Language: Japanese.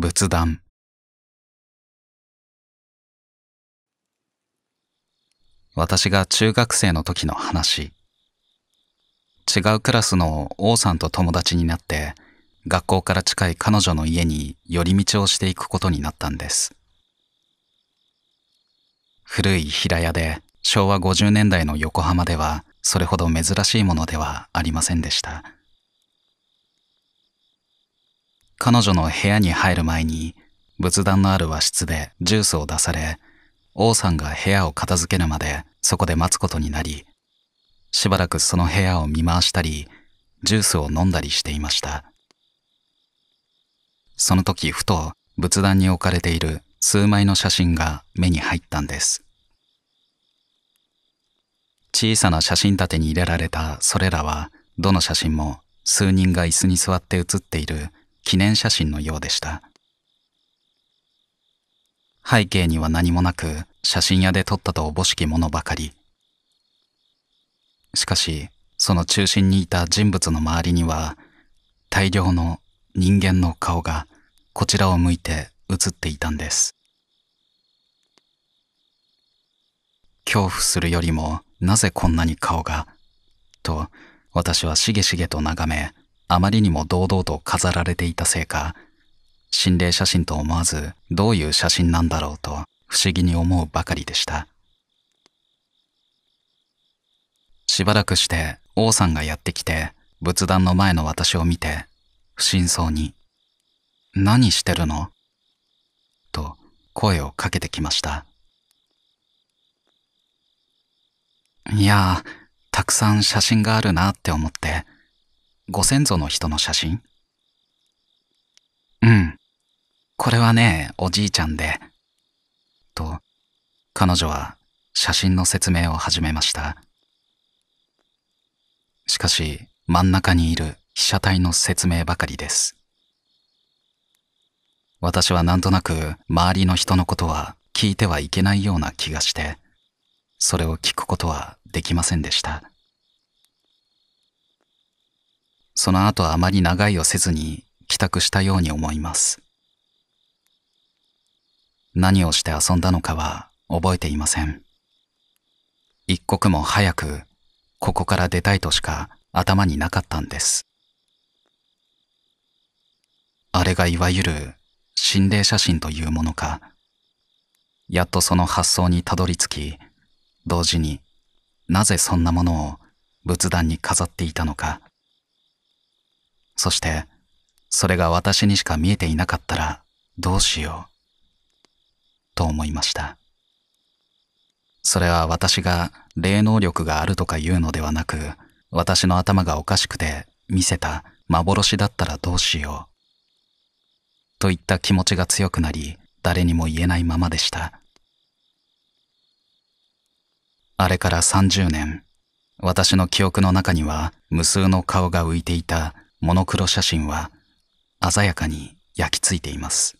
仏壇私が中学生の時の話違うクラスの王さんと友達になって学校から近い彼女の家に寄り道をしていくことになったんです古い平屋で昭和50年代の横浜ではそれほど珍しいものではありませんでした。彼女の部屋に入る前に仏壇のある和室でジュースを出され、王さんが部屋を片付けるまでそこで待つことになり、しばらくその部屋を見回したり、ジュースを飲んだりしていました。その時ふと仏壇に置かれている数枚の写真が目に入ったんです。小さな写真立てに入れられたそれらは、どの写真も数人が椅子に座って写っている記念写真のようでした。背景には何もなく写真屋で撮ったとおぼしきものばかり。しかし、その中心にいた人物の周りには、大量の人間の顔がこちらを向いて写っていたんです。恐怖するよりもなぜこんなに顔が、と私はしげしげと眺めあまりにも堂々と飾られていたせいか、心霊写真と思わずどういう写真なんだろうと不思議に思うばかりでした。しばらくして王さんがやってきて仏壇の前の私を見て不審そうに「何してるの?」と声をかけてきましたいやーたくさん写真があるなって思ってご先祖の人の写真うん。これはね、おじいちゃんで。と、彼女は写真の説明を始めました。しかし、真ん中にいる被写体の説明ばかりです。私はなんとなく周りの人のことは聞いてはいけないような気がして、それを聞くことはできませんでした。その後あまり長居をせずに帰宅したように思います。何をして遊んだのかは覚えていません。一刻も早くここから出たいとしか頭になかったんです。あれがいわゆる心霊写真というものか、やっとその発想にたどり着き、同時になぜそんなものを仏壇に飾っていたのか、そして、それが私にしか見えていなかったらどうしよう。と思いました。それは私が霊能力があるとか言うのではなく、私の頭がおかしくて見せた幻だったらどうしよう。といった気持ちが強くなり、誰にも言えないままでした。あれから30年、私の記憶の中には無数の顔が浮いていたモノクロ写真は鮮やかに焼き付いています。